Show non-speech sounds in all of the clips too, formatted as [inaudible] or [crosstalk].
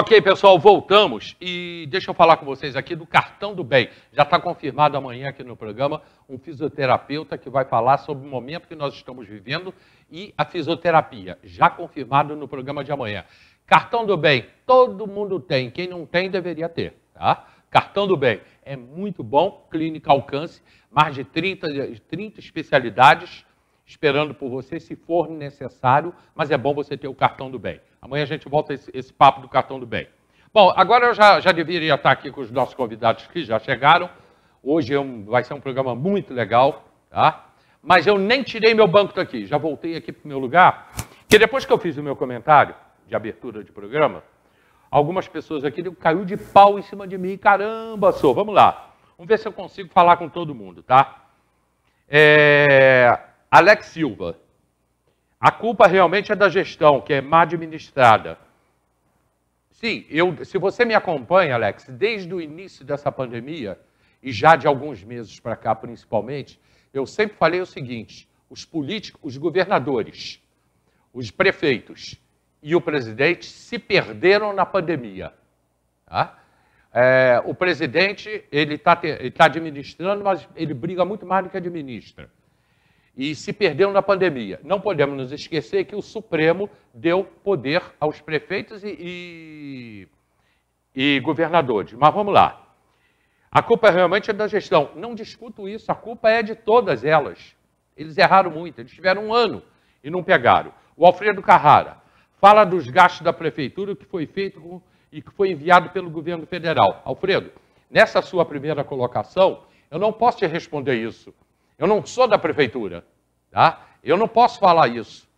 Ok, pessoal, voltamos. E deixa eu falar com vocês aqui do cartão do bem. Já está confirmado amanhã aqui no programa um fisioterapeuta que vai falar sobre o momento que nós estamos vivendo e a fisioterapia. Já confirmado no programa de amanhã. Cartão do bem, todo mundo tem. Quem não tem, deveria ter. Tá? Cartão do bem é muito bom. Clínica Alcance, mais de 30, 30 especialidades esperando por você se for necessário, mas é bom você ter o cartão do bem. Amanhã a gente volta esse, esse papo do cartão do bem. Bom, agora eu já, já deveria estar aqui com os nossos convidados que já chegaram. Hoje é um, vai ser um programa muito legal, tá? Mas eu nem tirei meu banco daqui, já voltei aqui para o meu lugar, que depois que eu fiz o meu comentário de abertura de programa, algumas pessoas aqui caiu de pau em cima de mim. Caramba, sou, vamos lá. Vamos ver se eu consigo falar com todo mundo, tá? É... Alex Silva. A culpa realmente é da gestão, que é má administrada. Sim, eu, se você me acompanha, Alex, desde o início dessa pandemia, e já de alguns meses para cá principalmente, eu sempre falei o seguinte: os políticos, os governadores, os prefeitos e o presidente se perderam na pandemia. Tá? É, o presidente ele está tá administrando, mas ele briga muito mais do que administra e se perderam na pandemia. Não podemos nos esquecer que o Supremo deu poder aos prefeitos e, e, e governadores. Mas vamos lá. A culpa é realmente é da gestão. Não discuto isso, a culpa é de todas elas. Eles erraram muito, eles tiveram um ano e não pegaram. O Alfredo Carrara fala dos gastos da prefeitura que foi feito com, e que foi enviado pelo governo federal. Alfredo, nessa sua primeira colocação, eu não posso te responder isso. Eu não sou da prefeitura, tá? Eu não posso falar isso.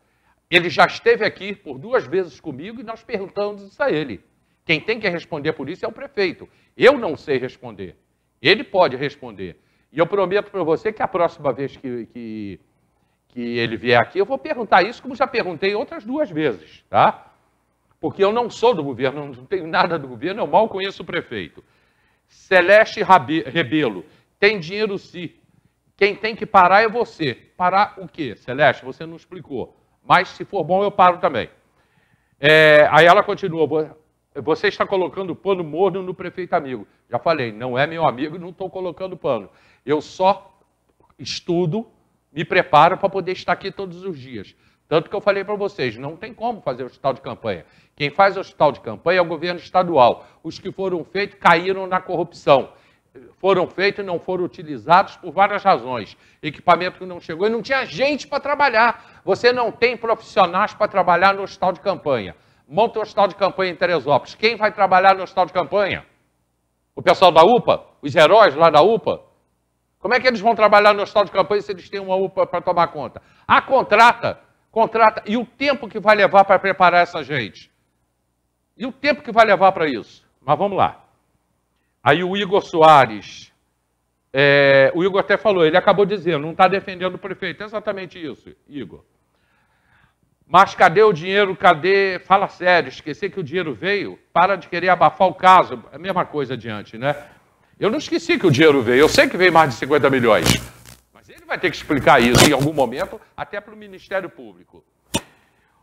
Ele já esteve aqui por duas vezes comigo e nós perguntamos isso a ele. Quem tem que responder por isso é o prefeito. Eu não sei responder. Ele pode responder. E eu prometo para você que a próxima vez que, que, que, ele vier aqui, eu vou perguntar isso, como já perguntei outras duas vezes, tá? Porque eu não sou do governo, não tenho nada do governo, eu mal conheço o prefeito. Celeste Rebelo, tem dinheiro sim, quem tem que parar é você. Parar o quê? Celeste, você não explicou. Mas se for bom, eu paro também. É, aí ela continua. Você está colocando pano morno no prefeito amigo. Já falei, não é meu amigo, não estou colocando pano. Eu só estudo, me preparo para poder estar aqui todos os dias. Tanto que eu falei para vocês, não tem como fazer hospital de campanha. Quem faz hospital de campanha é o governo estadual. Os que foram feitos caíram na corrupção foram feitos e não foram utilizados por várias razões. Equipamento que não chegou e não tinha gente para trabalhar. Você não tem profissionais para trabalhar no hospital de campanha. Monta um hospital de campanha em Teresópolis. Quem vai trabalhar no hospital de campanha? O pessoal da UPA? Os heróis lá da UPA? Como é que eles vão trabalhar no hospital de campanha se eles têm uma UPA para tomar conta? A contrata, contrata. E o tempo que vai levar para preparar essa gente? E o tempo que vai levar para isso? Mas vamos lá. Aí o Igor Soares, é, o Igor até falou, ele acabou dizendo, não está defendendo o prefeito. É exatamente isso, Igor. Mas cadê o dinheiro? Cadê? Fala sério, esquecer que o dinheiro veio, para de querer abafar o caso. é A mesma coisa adiante, né? Eu não esqueci que o dinheiro veio, eu sei que veio mais de 50 milhões. Mas ele vai ter que explicar isso em algum momento, até para o Ministério Público.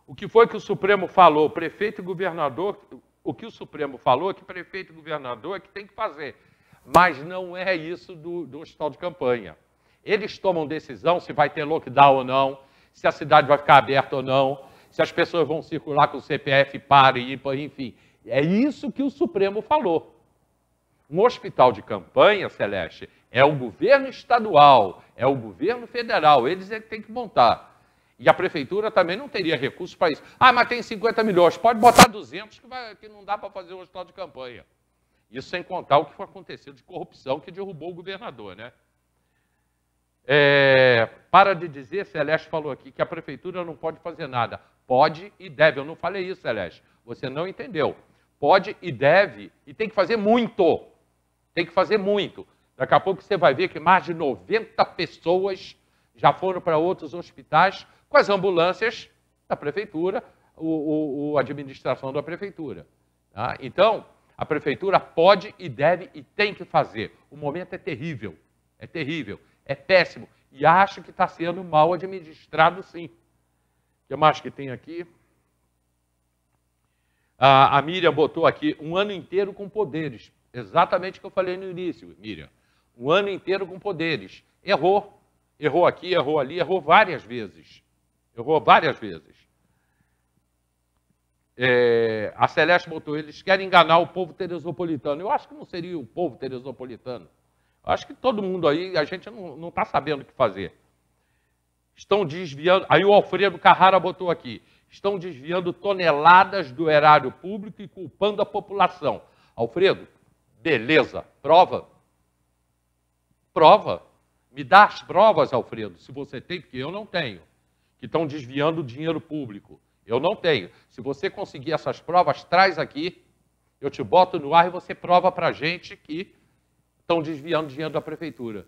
O que foi que o Supremo falou? Prefeito e governador, o que o Supremo falou é que prefeito e governador é que tem que fazer. Mas não é isso do, do hospital de campanha. Eles tomam decisão se vai ter lockdown ou não, se a cidade vai ficar aberta ou não, se as pessoas vão circular com o CPF para e enfim. É isso que o Supremo falou. Um hospital de campanha, Celeste, é o governo estadual, é o governo federal, eles é que têm que montar. E a prefeitura também não teria recursos para isso. Ah, mas tem 50 milhões, pode botar 200 que, vai, que não dá para fazer o hospital de campanha. Isso sem contar o que aconteceu de corrupção que derrubou o governador, né? É, para de dizer, Celeste falou aqui, que a prefeitura não pode fazer nada. Pode e deve. Eu não falei isso, Celeste. Você não entendeu. Pode e deve, e tem que fazer muito. Tem que fazer muito. Daqui a pouco você vai ver que mais de 90 pessoas já foram para outros hospitais com as ambulâncias da prefeitura, o, a administração da prefeitura. Tá? Então, a prefeitura pode e deve e tem que fazer. O momento é terrível, é terrível, é péssimo. E acho que está sendo mal administrado, sim. O que mais que tem aqui? A, a Miriam botou aqui um ano inteiro com poderes. Exatamente o que eu falei no início, Miriam. Um ano inteiro com poderes. Errou. Errou aqui, errou ali, errou várias vezes. Errou várias vezes. É, a Celeste botou, eles querem enganar o povo teresopolitano. Eu acho que não seria o povo teresopolitano. Eu acho que todo mundo aí, a gente não está sabendo o que fazer. Estão desviando. Aí o Alfredo Carrara botou aqui. Estão desviando toneladas do erário público e culpando a população. Alfredo, beleza. Prova? Prova. Me dá as provas, Alfredo, se você tem, porque eu não tenho que estão desviando dinheiro público. Eu não tenho. Se você conseguir essas provas, traz aqui, eu te boto no ar e você prova para a gente que estão desviando dinheiro da prefeitura.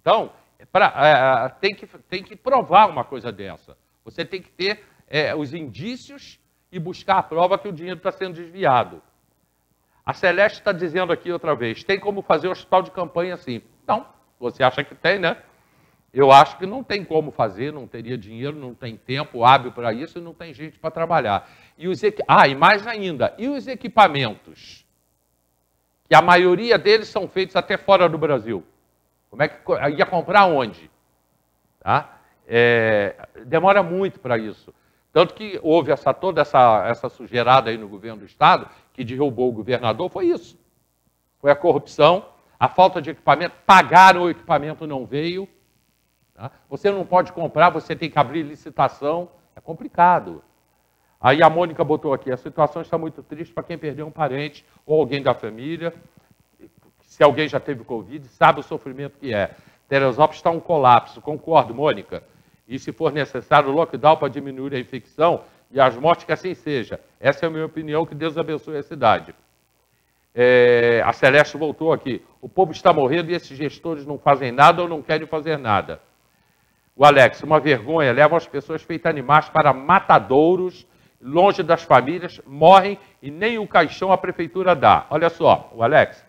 Então, é pra, é, é, tem, que, tem que provar uma coisa dessa. Você tem que ter é, os indícios e buscar a prova que o dinheiro está sendo desviado. A Celeste está dizendo aqui outra vez: tem como fazer hospital de campanha assim? Não, você acha que tem, né? Eu acho que não tem como fazer, não teria dinheiro, não tem tempo hábil para isso, não tem gente para trabalhar. E os equi... Ah, e mais ainda, e os equipamentos? Que a maioria deles são feitos até fora do Brasil. Como é que ia comprar onde? Tá? É... Demora muito para isso. Tanto que houve essa, toda essa, essa sujeirada aí no governo do Estado, que derrubou o governador, foi isso. Foi a corrupção, a falta de equipamento, pagaram o equipamento, não veio Tá? Você não pode comprar, você tem que abrir licitação. É complicado. Aí a Mônica botou aqui: a situação está muito triste para quem perdeu um parente ou alguém da família. Se alguém já teve Covid, sabe o sofrimento que é. Teresópolis está um colapso, concordo, Mônica. E se for necessário, lockdown para diminuir a infecção e as mortes, que assim seja. Essa é a minha opinião, que Deus abençoe a cidade. É, a Celeste voltou aqui. O povo está morrendo e esses gestores não fazem nada ou não querem fazer nada. O Alex, uma vergonha, levam as pessoas feitas animais para matadouros, longe das famílias, morrem e nem o caixão a prefeitura dá. Olha só, o Alex,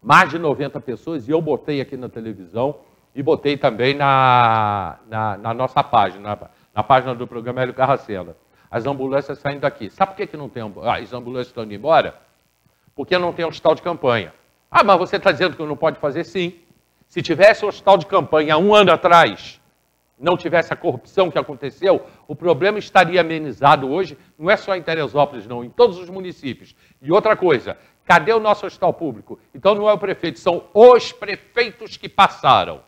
mais de 90 pessoas, e eu botei aqui na televisão e botei também na, na, na nossa página, na, na, página do programa Hélio Carracena. As ambulâncias saindo daqui. Sabe por que, que não tem ah, as ambulâncias estão indo embora? Porque não tem hospital de campanha. Ah, mas você está dizendo que não pode fazer? Sim. Se tivesse hospital de campanha há um ano atrás, não tivesse a corrupção que aconteceu, o problema estaria amenizado hoje, não é só em Teresópolis, não, em todos os municípios. E outra coisa, cadê o nosso hospital público? Então não é o prefeito, são os prefeitos que passaram.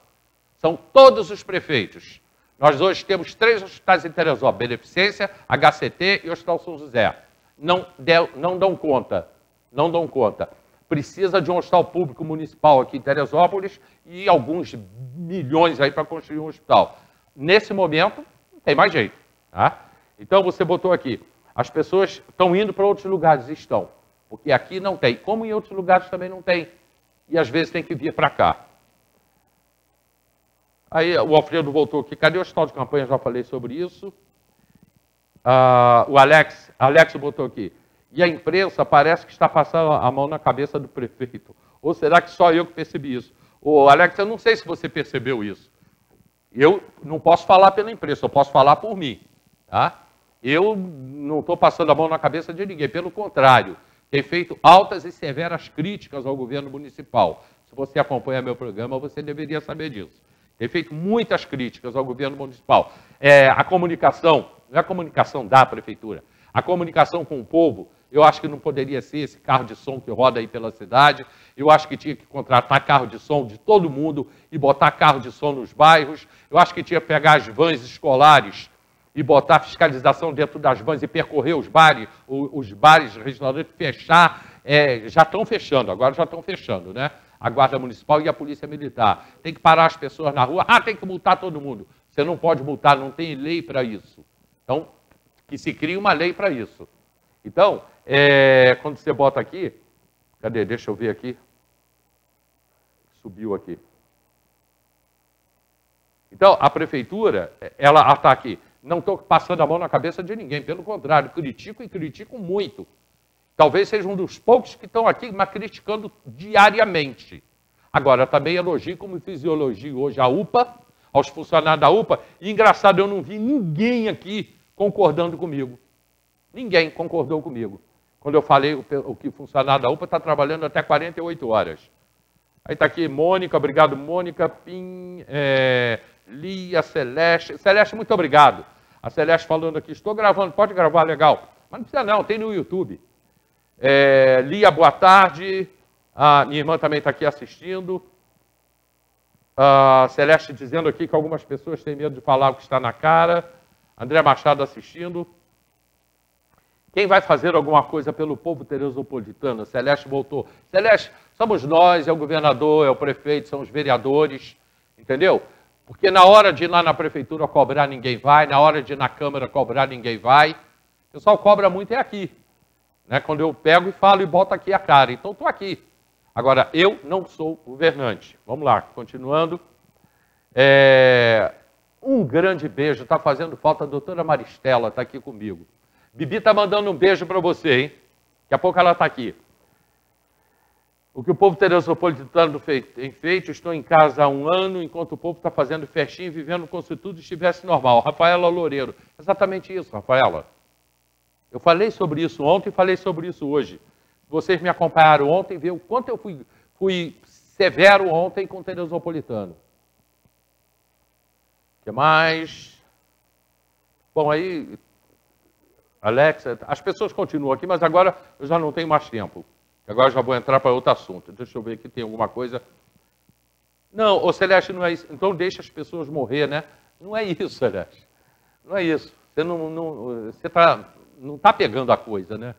São todos os prefeitos. Nós hoje temos três hospitais em Teresópolis, Beneficência, HCT e Hospital São José. Não, deu, não dão conta, não dão conta precisa de um hospital público municipal aqui em Teresópolis e alguns milhões aí para construir um hospital. Nesse momento, não tem mais jeito. Tá? Então você botou aqui, as pessoas estão indo para outros lugares, estão. Porque aqui não tem, como em outros lugares também não tem. E às vezes tem que vir para cá. Aí o Alfredo voltou aqui, cadê o hospital de campanha? Já falei sobre isso. Uh, o Alex, Alex botou aqui, e a imprensa parece que está passando a mão na cabeça do prefeito. Ou será que só eu que percebi isso? Ô, Alex, eu não sei se você percebeu isso. Eu não posso falar pela imprensa, eu posso falar por mim. Tá? Eu não estou passando a mão na cabeça de ninguém, pelo contrário, tem feito altas e severas críticas ao governo municipal. Se você acompanha meu programa, você deveria saber disso. Tem feito muitas críticas ao governo municipal. É, a comunicação, não é a comunicação da prefeitura, a comunicação com o povo, eu acho que não poderia ser esse carro de som que roda aí pela cidade. Eu acho que tinha que contratar carro de som de todo mundo e botar carro de som nos bairros. Eu acho que tinha que pegar as vans escolares e botar fiscalização dentro das vans e percorrer os bares, os bares, restaurantes, fechar. É, já estão fechando, agora já estão fechando, né? A Guarda Municipal e a Polícia Militar. Tem que parar as pessoas na rua. Ah, tem que multar todo mundo. Você não pode multar, não tem lei para isso. Então, que se cria uma lei para isso. Então, é, quando você bota aqui, cadê? Deixa eu ver aqui. Subiu aqui. Então, a prefeitura, ela está ah, aqui. Não estou passando a mão na cabeça de ninguém, pelo contrário, critico e critico muito. Talvez seja um dos poucos que estão aqui, mas criticando diariamente. Agora, também elogio, como fisiologia hoje, a UPA, aos funcionários da UPA. E engraçado, eu não vi ninguém aqui concordando comigo. Ninguém concordou comigo. Quando eu falei o que funcionário da UPA está trabalhando até 48 horas. Aí está aqui Mônica, obrigado Mônica, Pim, é, Lia, Celeste. Celeste, muito obrigado. A Celeste falando aqui, estou gravando, pode gravar, legal. Mas não precisa não, tem no YouTube. É, Lia, boa tarde. A minha irmã também está aqui assistindo. A Celeste dizendo aqui que algumas pessoas têm medo de falar o que está na cara. André Machado assistindo. Quem vai fazer alguma coisa pelo povo teresopolitano? Celeste voltou. Celeste, somos nós, é o governador, é o prefeito, são os vereadores, entendeu? Porque na hora de ir lá na prefeitura cobrar, ninguém vai, na hora de ir na Câmara cobrar, ninguém vai. O pessoal cobra muito é aqui. Né? Quando eu pego e falo e boto aqui a cara. Então estou aqui. Agora, eu não sou governante. Vamos lá, continuando. É... Um grande beijo, está fazendo falta a doutora Maristela, está aqui comigo. Bibi está mandando um beijo para você, hein? Daqui a pouco ela está aqui. O que o povo teresopolitano tem feito, estou em casa há um ano, enquanto o povo está fazendo festinha e vivendo como se tudo estivesse normal. Rafaela Loureiro, exatamente isso, Rafaela. Eu falei sobre isso ontem e falei sobre isso hoje. Vocês me acompanharam ontem, viu o quanto eu fui, fui severo ontem com o teresopolitano que mais? Bom, aí, Alexa, as pessoas continuam aqui, mas agora eu já não tenho mais tempo. Agora já vou entrar para outro assunto. Deixa eu ver aqui, tem alguma coisa. Não, o Celeste, não é isso. Então deixa as pessoas morrer, né? Não é isso, Celeste. Não é isso. Você não, não você tá, não está pegando a coisa, né?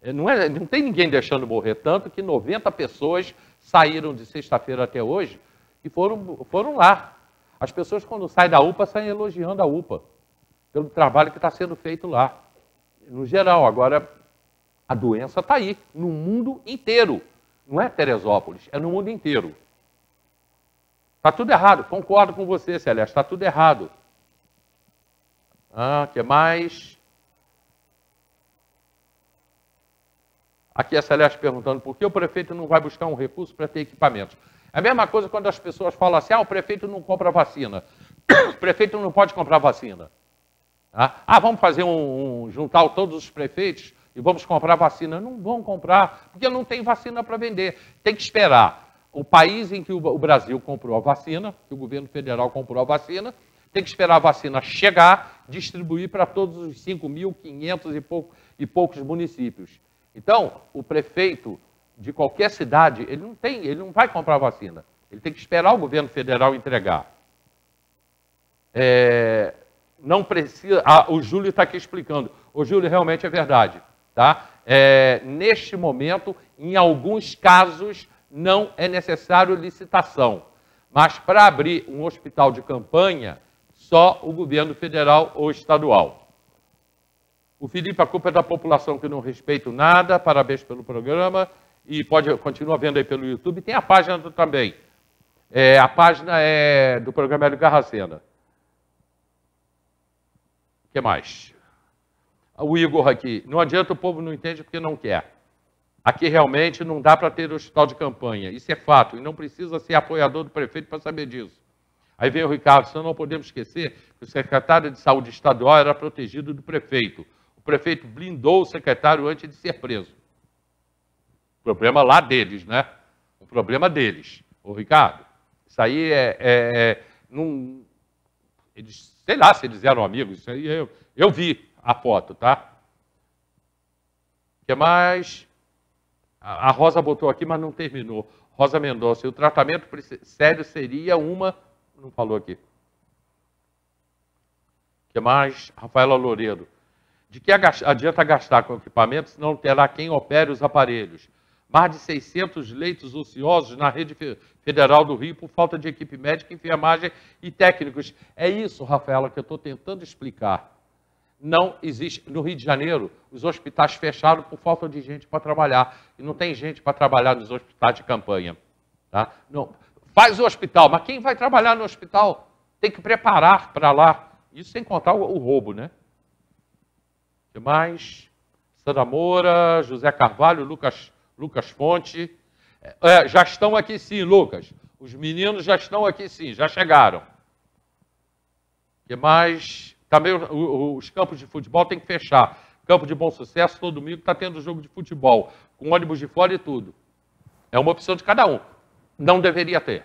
É, não, é, não tem ninguém deixando morrer, tanto que 90 pessoas saíram de sexta-feira até hoje e foram, foram lá. As pessoas, quando saem da UPA, saem elogiando a UPA, pelo trabalho que está sendo feito lá. No geral, agora, a doença está aí, no mundo inteiro. Não é Teresópolis, é no mundo inteiro. Está tudo errado, concordo com você, Celeste, está tudo errado. Ah, que mais? Aqui é a Celeste perguntando por que o prefeito não vai buscar um recurso para ter equipamentos. É a mesma coisa quando as pessoas falam assim: ah, o prefeito não compra vacina. [coughs] O prefeito não pode comprar vacina. Tá? Ah, vamos fazer um, um juntar todos os prefeitos e vamos comprar vacina. Não vão comprar, porque não tem vacina para vender. Tem que esperar. O país em que o Brasil comprou a vacina, que o governo federal comprou a vacina, tem que esperar a vacina chegar, distribuir para todos os 5.500 e, pouco, e poucos municípios. Então, o prefeito de qualquer cidade, ele não tem, ele não vai comprar vacina. Ele tem que esperar o governo federal entregar. É, não precisa. Ah, o Júlio está aqui explicando. O Júlio realmente é verdade, tá? É, neste momento, em alguns casos, não é necessário licitação. Mas para abrir um hospital de campanha, só o governo federal ou estadual. O Felipe, a culpa é da população que não respeita nada. Parabéns pelo programa e pode continua vendo aí pelo YouTube. Tem a página do, também. É, a página é do programa Hélio Garracena. O que mais? O Igor aqui. Não adianta o povo não entende porque não quer. Aqui realmente não dá para ter hospital de campanha. Isso é fato. E não precisa ser apoiador do prefeito para saber disso. Aí vem o Ricardo, senão não podemos esquecer que o secretário de saúde estadual era protegido do prefeito. O prefeito blindou o secretário antes de ser preso. Problema lá deles, né? O problema deles. Ô, Ricardo, isso aí é. é, é num, eles, sei lá se eles eram amigos, isso aí eu, eu vi a foto, tá? O que mais? A, a Rosa botou aqui, mas não terminou. Rosa Mendonça, o tratamento sério seria uma. Não falou aqui. O que mais? Rafaela Loureiro. De que adianta gastar com equipamento se não terá quem opere os aparelhos? mais de 600 leitos ociosos na rede federal do Rio por falta de equipe médica, enfermagem e técnicos. É isso, Rafaela, que eu estou tentando explicar. Não existe. No Rio de Janeiro, os hospitais fecharam por falta de gente para trabalhar. E não tem gente para trabalhar nos hospitais de campanha. Tá? Não. Faz o hospital, mas quem vai trabalhar no hospital tem que preparar para lá. Isso sem contar o, o roubo, né? O que mais? Sandra Moura, José Carvalho, Lucas Lucas Fonte. É, é, já estão aqui sim, Lucas. Os meninos já estão aqui sim, já chegaram. que mais? Também os campos de futebol tem que fechar. Campo de Bom Sucesso, todo domingo está tendo jogo de futebol, com ônibus de fora e tudo. É uma opção de cada um. Não deveria ter.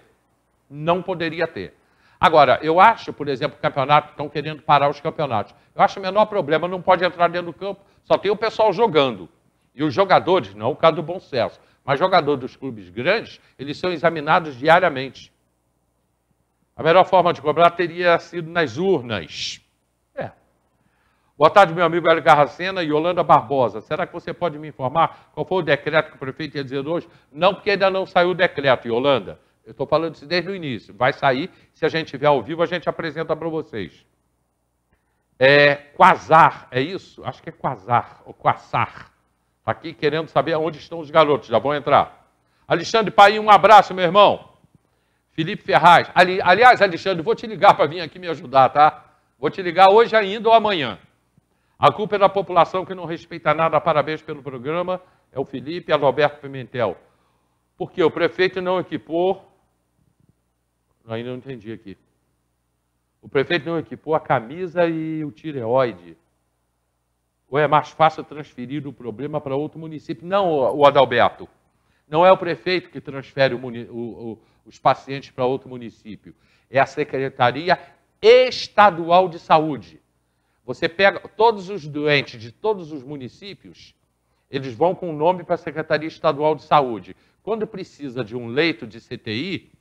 Não poderia ter. Agora, eu acho, por exemplo, o campeonato, estão querendo parar os campeonatos. Eu acho o menor problema, não pode entrar dentro do campo, só tem o pessoal jogando. E os jogadores, não é o caso do Bom Celso, mas jogadores dos clubes grandes, eles são examinados diariamente. A melhor forma de cobrar teria sido nas urnas. É. Boa tarde, meu amigo Hélio Garracena e Yolanda Barbosa. Será que você pode me informar qual foi o decreto que o prefeito ia dizer hoje? Não, porque ainda não saiu o decreto, Yolanda. Eu estou falando isso desde o início. Vai sair. Se a gente tiver ao vivo, a gente apresenta para vocês. É, quasar, é isso? Acho que é quasar, ou quassar. Aqui querendo saber onde estão os garotos, já vão entrar. Alexandre Paim, um abraço, meu irmão. Felipe Ferraz. Ali, aliás, Alexandre, vou te ligar para vir aqui me ajudar, tá? Vou te ligar hoje ainda ou amanhã. A culpa é da população que não respeita nada. Parabéns pelo programa. É o Felipe e é Roberto Pimentel. Porque o prefeito não equipou. Ainda não entendi aqui. O prefeito não equipou a camisa e o tireoide. Ou é mais fácil transferir o problema para outro município? Não, o Adalberto. Não é o prefeito que transfere o, o, os pacientes para outro município. É a Secretaria Estadual de Saúde. Você pega todos os doentes de todos os municípios, eles vão com o nome para a Secretaria Estadual de Saúde. Quando precisa de um leito de CTI,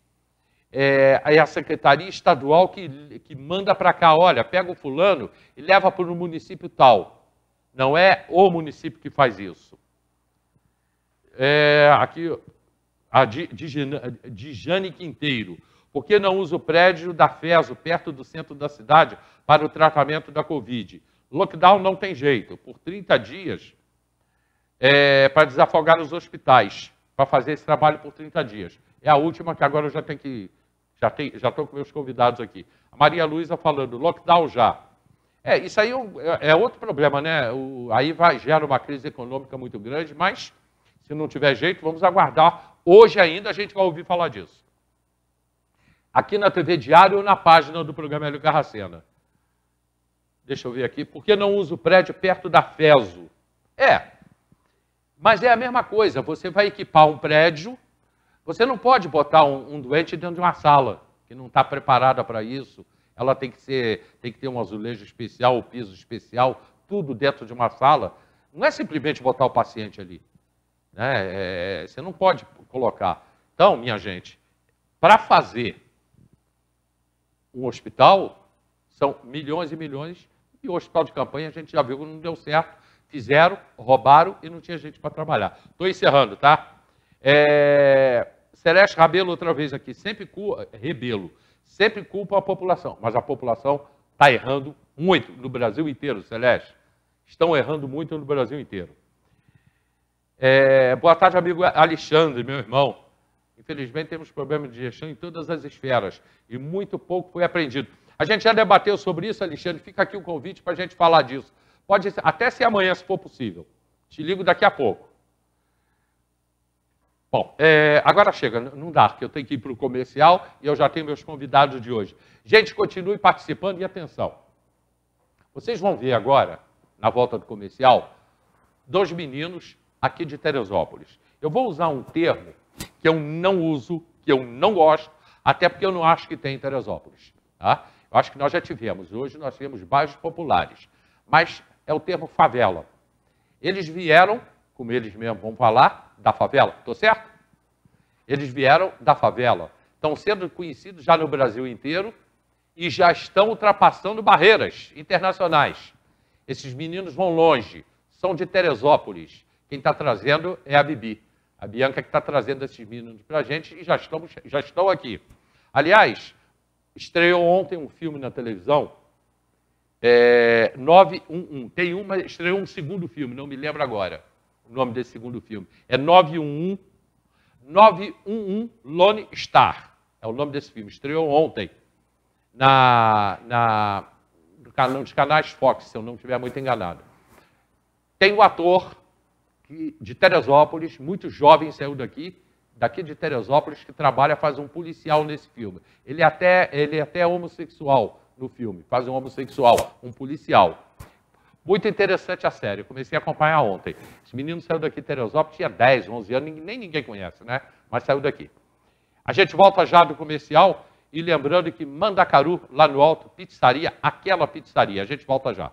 é, é, a Secretaria Estadual que, que manda para cá, olha, pega o fulano e leva para o município tal. Não é o município que faz isso. É, aqui, a Dijane Quinteiro. Por que não usa o prédio da FESO, perto do centro da cidade, para o tratamento da Covid? Lockdown não tem jeito. Por 30 dias, é, para desafogar os hospitais, para fazer esse trabalho por 30 dias. É a última que agora eu já tenho que. Já estou já com meus convidados aqui. A Maria Luísa falando, lockdown já. É, isso aí é, é, é outro problema, né? O, aí vai, gera uma crise econômica muito grande, mas se não tiver jeito, vamos aguardar. Hoje ainda a gente vai ouvir falar disso. Aqui na TV Diário ou na página do programa Hélio Carracena. Deixa eu ver aqui. Por que não usa o prédio perto da FESO? É, mas é a mesma coisa. Você vai equipar um prédio, você não pode botar um, um doente dentro de uma sala que não está preparada para isso ela tem que, ser, tem que ter um azulejo especial, um piso especial, tudo dentro de uma sala. Não é simplesmente botar o paciente ali. Né? É, é você não pode colocar. Então, minha gente, para fazer um hospital, são milhões e milhões, e o hospital de campanha a gente já viu que não deu certo. Fizeram, roubaram e não tinha gente para trabalhar. Estou encerrando, tá? É... Celeste Rabelo, outra vez aqui, sempre cu... Rebelo. Sempre culpa a população, mas a população está errando muito no Brasil inteiro, Celeste. Estão errando muito no Brasil inteiro. É, boa tarde, amigo Alexandre, meu irmão. Infelizmente, temos problemas de gestão em todas as esferas e muito pouco foi aprendido. A gente já debateu sobre isso, Alexandre. Fica aqui o convite para a gente falar disso. Pode até se amanhã, se for possível. Te ligo daqui a pouco. Bom, é, agora chega, não dá, que eu tenho que ir para o comercial e eu já tenho meus convidados de hoje. Gente, continue participando e atenção. Vocês vão ver agora, na volta do comercial, dois meninos aqui de Teresópolis. Eu vou usar um termo que eu não uso, que eu não gosto, até porque eu não acho que tem em Teresópolis. Tá? Eu acho que nós já tivemos, hoje nós temos bairros populares, mas é o termo favela. Eles vieram, como eles mesmos vão falar, da favela, estou certo? Eles vieram da favela, estão sendo conhecidos já no Brasil inteiro e já estão ultrapassando barreiras internacionais. Esses meninos vão longe, são de Teresópolis. Quem está trazendo é a Bibi, a Bianca que está trazendo esses meninos para a gente e já, estamos, já estão aqui. Aliás, estreou ontem um filme na televisão, é, 911. Tem uma, estreou um segundo filme, não me lembro agora o nome desse segundo filme. É 911, 911 Lone Star. É o nome desse filme. Estreou ontem na, na, nos canais Fox, se eu não estiver muito enganado. Tem um ator que, de Teresópolis, muito jovem, saiu daqui, daqui de Teresópolis, que trabalha, faz um policial nesse filme. Ele é até, ele é até é homossexual no filme, faz um homossexual, um policial. Muito interessante a série, eu comecei a acompanhar ontem. Esse menino saiu daqui de Teresópolis, tinha 10, 11 anos, nem ninguém conhece, né? Mas saiu daqui. A gente volta já do comercial e lembrando que Mandacaru, lá no alto, pizzaria, aquela pizzaria. A gente volta já.